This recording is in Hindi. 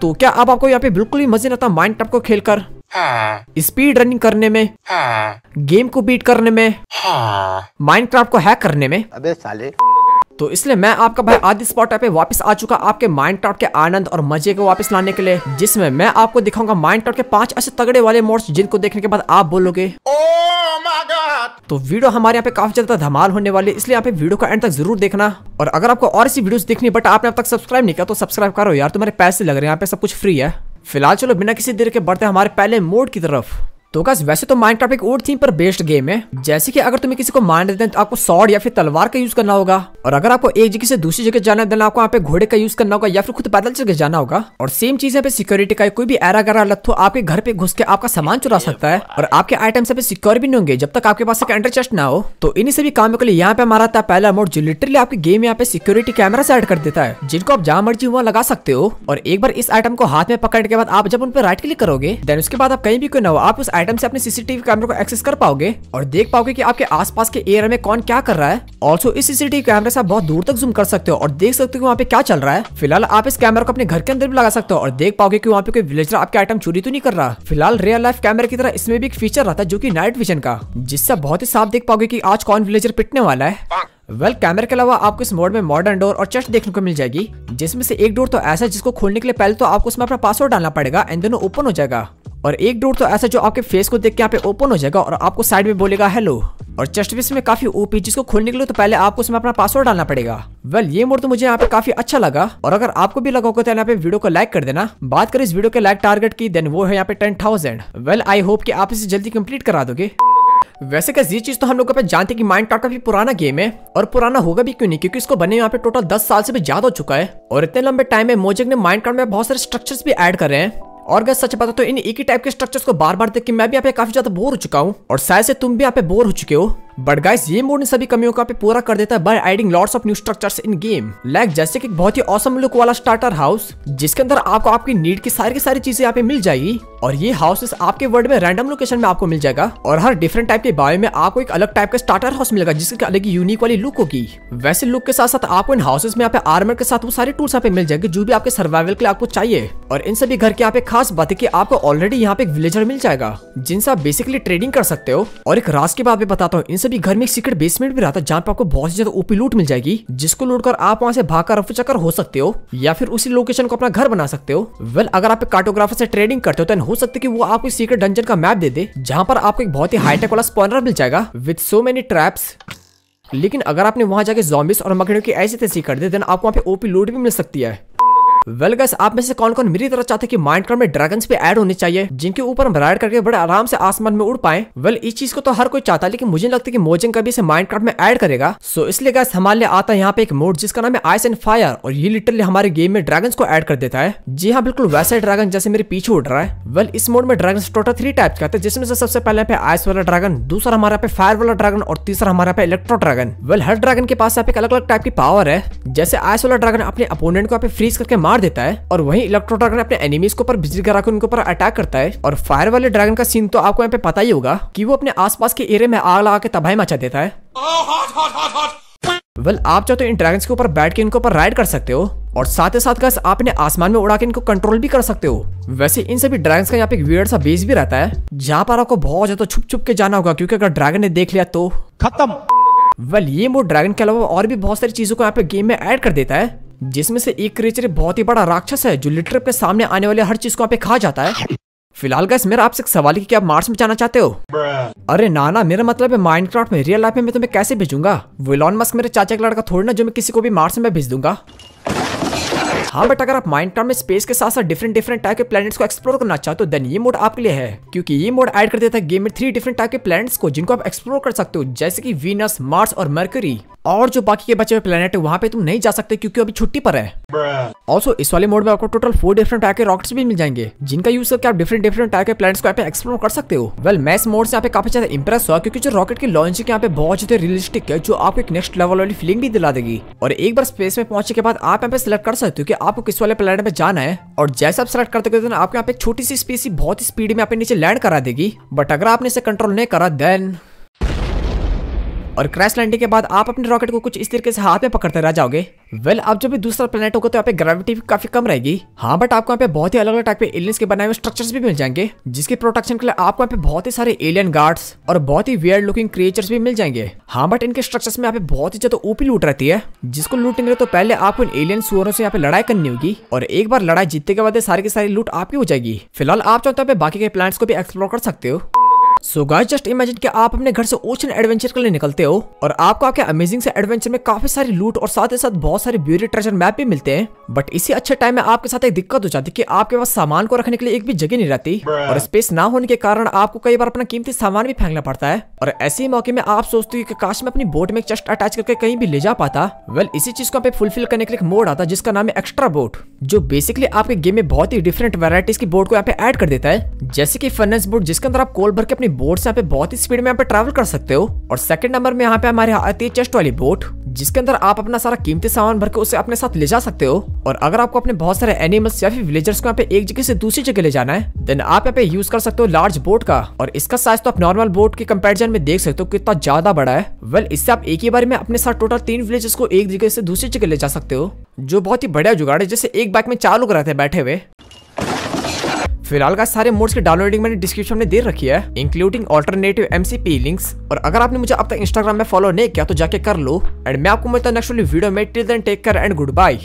तो क्या अब आपको यहाँ पे बिल्कुल भी मजे नहीं आता माइंड को खेलकर कर स्पीड रनिंग करने में हाँ। गेम को बीट करने में हाँ। क्राफ्ट को हैक करने में अबे साले तो इसलिए मैं आपका भाई आदि स्पॉट पे वापस आ चुका आपके माइंड टॉट के आनंद और मजे को वापस लाने के लिए जिसमें मैं आपको दिखाऊंगा माइंड टॉट के पांच ऐसे तगड़े वाले मोड्स जिनको देखने के बाद आप बोलोगे oh तो वीडियो हमारे यहाँ पे काफी ज्यादा धमाल होने वाली इसलिए यहाँ पे वीडियो का एंड तक जरूर देखना और अगर आपको और ऐसी वीडियो देखनी बट आपने अब तक सब्सक्राइब नहीं किया तो सब्सक्राइब करो यार तुम्हारे पैसे लग रहे हैं यहाँ पे सब कुछ फ्री है फिलहाल चलो बिना किसी देर के बढ़ते हमारे पहले मोड की तरफ तो गैस वैसे तो माइनक्राफ्ट एक और थीम पर बेस्ड गेम है जैसे कि अगर तुम्हें किसी को मार देते हैं तो आपको सॉर्ड या फिर तलवार का यूज करना होगा और अगर आपको एक जगह से दूसरी जगह जाना है देना तो आपको यहाँ पे घोड़े का यूज करना होगा या फिर खुद पैदल चल के जाना होगा और सेम चीज यहाँ पे सिक्योरिटी का कोई भी एरा गरा लत्थो आपके घर पे घुस के आपका सामान चुरा सकता है और आपके आइटम से सिक्योर भी नहीं होंगे जब तक आपके पास एक एंटर चेस्ट ना हो तो इन सभी कामों के लिए यहाँ पे हमारा था पहला मोड जो लिटरली आपके गेम यहाँ पे सिक्योरिटी कैमरा से एड कर देता है जिनको आप जहाँ मर्जी वहाँ लगा सकते हो और एक बार इस आइटम को हाथ में पकड़ के बाद आप जब उन पर राइट क्लिक करोगे देन उसके बाद आप कहीं भी क्यों ना हो आप उस आइटम से अपने सीसीटीवी कैमरे को एक्सेस कर पाओगे और देख पाओगे कि आपके आसपास के एरिया में कौन क्या कर रहा है ऑल्सो इस सीसीटीवी कैमरे से आप बहुत दूर तक जूम कर सकते हो और देख सकते हो वहाँ पे क्या चल रहा है फिलहाल आप इस कैमरे को अपने घर के अंदर भी लगा सकते हो और देख पाओगे की वहाँ पे कोई विलेजर आपके आइटम चोरी तो नहीं कर रहा फिलहाल रियल लाइफ कैमरे की तरह इसमें भी एक फीचर रहता है जो की नाइट विजन का जिससे बहुत ही साफ देख पाओगे की आज कौन विलेजर पिटने वाला है वेल well, कैमरे के अलावा आपको इस मोड में मॉडर्न डोर और चेस्ट देखने को मिल जाएगी जिसमें से एक डोर तो ऐसा है जिसको खोलने के लिए पहले तो आपको उसमें अपना पासवर्ड डालना पड़ेगा एंड दोनों ओपन हो जाएगा और एक डोर तो ऐसा जो आपके फेस को देख के यहाँ पे ओपन हो जाएगा और आपको साइड में बोलेगा हेलो और चेस्ट पीस में काफी ओपी जिसको खोलने के लिए तो पहले आपको उसमें अपना पासवर्ड डालना पड़ेगा वेल ये मोड तो मुझे यहाँ पे काफी अच्छा लगा और अगर आपको भी लगा होगा तो यहाँ पे वीडियो को लाइक कर देना बात करें इस वीडियो के लाइक टारगेट की देन वो है यहाँ पे ten thousand well I hope की आप इसे जल्दी कम्प्लीट करा दोगे वैसे क्या ये चीज तो हम लोग जानते हैं कि माइंड भी पुराना गेम है और पुराना होगा भी क्यों नहीं क्योंकि इसको बने यहाँ पे टोटल 10 साल से भी ज्यादा हो चुका है और इतने लंबे टाइम में मोजिक ने माइंड में बहुत सारे स्ट्रक्चर्स भी ऐड कर रहे हैं और अगर सच बता तो इन एक ही टाइप के स्ट्रक्चर्स को बार बार देख के मैं भी यहाँ पे काफी ज्यादा बोर हो चुका हूँ और शायद से तुम भी यहाँ पे बोर हो चुके हो बट गाइस ये मोड इन सभी कमियों का पूरा कर देता है by adding lots of new structures in game like जैसे कि बहुत ही ऑसम लुक वाला स्टार्टर हाउस जिसके अंदर आपको आपकी नीड की सारी की सारी चीजें यहाँ पे मिल जाएगी और ये हाउसेस आपके वर्ल्ड में रैंडम लोकेशन में आपको मिल जाएगा और हर डिफरेंट टाइप के बायो में आपको एक अलग टाइप का स्टार्टर हाउस मिलेगा जिसकी अलग यूनिक वाली लुक होगी वैसे लुक के साथ साथ आपको इन हाउसेस में पे आर्मर के साथ वो सारे टूल्स यहाँ पे मिल जाएंगे जो भी आपके सर्वाइवल के लिए आपको चाहिए और इन सभी घर की यहाँ पे खास बात है की आपको ऑलरेडी यहाँ पे एक विलेजर मिल जाएगा जिनसे आप बेसिकली ट्रेडिंग कर सकते हो और एक रास के बाद बताता हूँ इन सभी घर में एक सीक्रेट बेसमेंट भी रहा था जहाँ पे आपको बहुत ज्यादा ओपी लूट मिल जाएगी जिसको लूट कर आप वहाँ से भागकर रफ चक्कर हो सकते हो या फिर उसी लोकेशन को अपना घर बना सकते हो वेल अगर आप कार्टोग्राफर से ट्रेडिंग करते हो तो हो सकते की वो आपको सीक्रेट डंजन का मैप दे दे जहाँ पर आपको एक बहुत ही हाईटेक वाला स्पॉनर मिल जाएगा विद सो मेनी ट्रैप्स लेकिन अगर आपने वहाँ जाके जॉम्बिस और मकड़ियों की ऐसी तैसी कर दे देन आपको वहाँ पे ओपी लूट भी मिल सकती है वेल गैस आप में से कौन कौन मेरी तरह चाहते कि कार्ड में ड्रैगन्स भी ऐड होने चाहिए जिनके ऊपर हम राइड करके बड़े आराम से आसमान में उड़ पाए वेल well, इस चीज को तो हर कोई चाहता है लेकिन मुझे लगता है कि मोजिंग कभी इसे माइंडक्राफ्ट में ऐड करेगा सो so, इसलिए गैस हमारे लिए आता है यहाँ पे एक मोड जिसका नाम है आइस एंड फायर और ये लिटरली हमारे गेम में ड्रैगन को एड कर देता है जी हाँ बिल्कुल वैसे ड्रैगन जैसे मेरे पीछे उड़ रहा है वेल well, इस मोड में ड्रैगन टोटल थ्री टाइप का आते जिसमें से सबसे पहले पे आइस वाला ड्रैगन दूसरा हमारा पे फायर वाला ड्रैगन और तीसरा हमारा पे इलेक्ट्रो ड्रैगन वेल हर ड्रैगन के पास यहाँ पे अलग अलग टाइप की पावर है जैसे आइस वाला ड्रैगन अपने अपोनेंट को फ्रीज करके मार मार देता है और वही इलेक्ट्रो ड्रैगन अपने एनिमीज के ऊपर बिजली कर उनके ऊपर अटैक करता है और फायर वाले ड्रैगन का सीन तो आपको यहाँ पे पता ही होगा की वो अपने आसपास के एरिया में आग लगा के तबाही मचा देता है वेल well, आप चाहते तो इन ड्रैगन के ऊपर बैठ के इनके ऊपर राइड कर सकते हो और साथ ही साथ आप इन्हें आसमान में उड़ा के इनको कंट्रोल भी कर सकते हो वैसे इन सभी ड्रैगन का यहाँ पे वियर्ड सा बेस भी रहता है जहाँ पर आपको बहुत ज्यादा तो छुप छुप के जाना होगा क्योंकि अगर ड्रैगन ने देख लिया तो खत्म वेल well, ये मोड ड्रैगन के अलावा और भी बहुत सारी चीजों को यहाँ पे गेम में एड कर देता है जिसमें से एक क्रिएचर बहुत ही बड़ा राक्षस है जो लिटर के सामने आने वाले हर चीज को आप खा जाता है फिलहाल गैस मेरा आपसे एक सवाल है कि क्या आप मार्स में जाना चाहते हो अरे नाना मेरा मतलब है माइनक्राफ्ट में रियल लाइफ में मैं तुम्हें कैसे भेजूंगा विलॉन मस्क मेरे चाचा का लड़का थोड़ी ना जो मैं किसी को भी मार्स में भेज दूंगा हाँ बट अगर आप माइंड में स्पेस के साथ साथ डिफरेंट डिफरेंट टाइप के प्लैनेट्स को एक्सप्लोर करना चाहते हो देन तो ये मोड आपके लिए है क्योंकि ये मोड ऐड कर देता है गेम में थ्री डिफरेंट टाइप के प्लैनेट्स को जिनको आप एक्सप्लोर कर सकते हो जैसे कि वीनस मार्स और मर्करी और जो बाकी के बचे हुए प्लेनेट है वहाँ पे तुम नहीं जा सकते क्योंकि अभी छुट्टी पर है ऑल्सो इस वाले मोड में आपको टोटल फोर डिफरेंट टाइप के रॉकेट्स भी मिल जाएंगे जिनका यूज करके आप डिफरेंट डिफरेंट टाइप के प्लेनेट्स को यहाँ पे एक्सप्लोर कर सकते हो वेल well, मैं इस मोड से यहाँ पे काफी ज्यादा इंप्रेस हुआ क्योंकि जो रॉकेट की लॉन्चिंग यहाँ पे बहुत ज्यादा रियलिस्टिक है जो आपको एक नेक्स्ट लेवल वाली फीलिंग भी दिला देगी और एक बार स्पेस में पहुंचने के बाद आप यहाँ पे सिलेक्ट कर सकते हो कि आपको किस वाले प्लेनेट में जाना है और जैसे आप सेलेक्ट करते ना तो आपके यहाँ पे छोटी सी स्पेसी बहुत ही स्पीड में आप नीचे लैंड करा देगी बट अगर आपने इसे कंट्रोल नहीं करा देन और क्रैश लैंडिंग के बाद आप अपने रॉकेट को कुछ इस तरीके से हाथ में पकड़ते रह जाओगे वेल well, आप जब भी दूसरा प्लेनेट होगा तो यहाँ पे ग्रेविटी भी काफी कम रहेगी हाँ बट आपको यहाँ पे बहुत ही अलग अलग टाइप के एलियंस के बनाए हुए स्ट्रक्चर्स भी मिल जाएंगे जिसके प्रोटेक्शन के लिए आपको यहाँ पे बहुत ही सारे एलियन गार्ड्स और बहुत ही वियर लुकिंग क्रिएचर्स भी मिल जाएंगे हाँ बट इनके स्ट्रक्चर्स में यहाँ पे बहुत ही ज्यादा ओपी लूट रहती है जिसको लूटने तो पहले आपको इन एलियन सुअरों से यहाँ पे लड़ाई करनी होगी और एक बार लड़ाई जीतने के बाद सारी की सारी लूट आपकी हो जाएगी फिलहाल आप चाहते तो हो बाकी के प्लांट्स को भी एक्सप्लोर कर सकते हो सो गाइस जस्ट इमेजिन कि आप अपने घर से ओशन एडवेंचर के लिए निकलते हो और आपको आपके अमेजिंग से एडवेंचर में काफी सारी लूट और साथ ही साथ बहुत सारे ब्यूरी ट्रेजर मैप भी मिलते हैं बट इसी अच्छे टाइम में आपके साथ एक दिक्कत हो जाती है कि आपके पास सामान को रखने के लिए एक भी जगह नहीं रहती और स्पेस ना होने के कारण आपको कई बार अपना कीमती सामान भी फेंकना पड़ता है और ऐसे ही मौके में आप सोचते हो कि काश मैं अपनी बोट में चेस्ट अटैच करके कहीं भी ले जा पाता वेल इसी चीज को फुलफिल करने के लिए एक मोड आता जिसका नाम है एक्स्ट्रा बोट जो बेसिकली आपके गेम में बहुत ही डिफरेंट वेराइटीज की बोट को यहाँ पे ऐड कर देता है जैसे की फर्नेस बोट जिसके अंदर आप कोल भर के अपनी अपनी बोट से यहाँ पे बहुत ही स्पीड में यहाँ पे ट्रैवल कर सकते हो और सेकंड नंबर में यहाँ पे हमारे आती है चेस्ट वाली बोट जिसके अंदर आप अपना सारा कीमती सामान भर के उसे अपने साथ ले जा सकते हो और अगर आपको अपने बहुत सारे एनिमल्स या फिर विलेजर्स को यहाँ पे एक जगह से दूसरी जगह ले जाना है देन आप यहाँ पे यूज कर सकते हो लार्ज बोट का और इसका साइज तो आप नॉर्मल बोट के कम्पेरिजन में देख सकते हो कितना ज्यादा बड़ा है वेल इससे आप एक ही बार में अपने साथ टोटल तीन विलेजर्स को एक जगह से दूसरी जगह ले जा सकते हो जो बहुत ही बढ़िया जुगाड़ है जैसे एक बाइक में चार लोग रहते हैं बैठे हुए फिलहाल का सारे मोड्स की डाउनलोडिंग मैंने डिस्क्रिप्शन में दे रखी है इंक्लूडिंग ऑल्टरनेटिव एमसीपी लिंक्स और अगर आपने मुझे अब तक इंस्टाग्राम में फॉलो नहीं किया तो जाके कर लो एंड मैं आपको मिलता नेक्स्ट वीडियो में till then take care and good bye